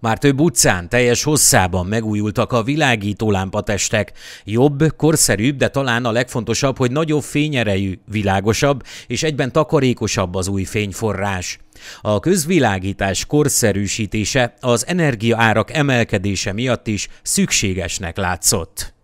Már több utcán, teljes hosszában megújultak a világító lámpatestek. Jobb, korszerűbb, de talán a legfontosabb, hogy nagyobb fényerejű, világosabb és egyben takarékosabb az új fényforrás. A közvilágítás korszerűsítése az energiaárak emelkedése miatt is szükségesnek látszott.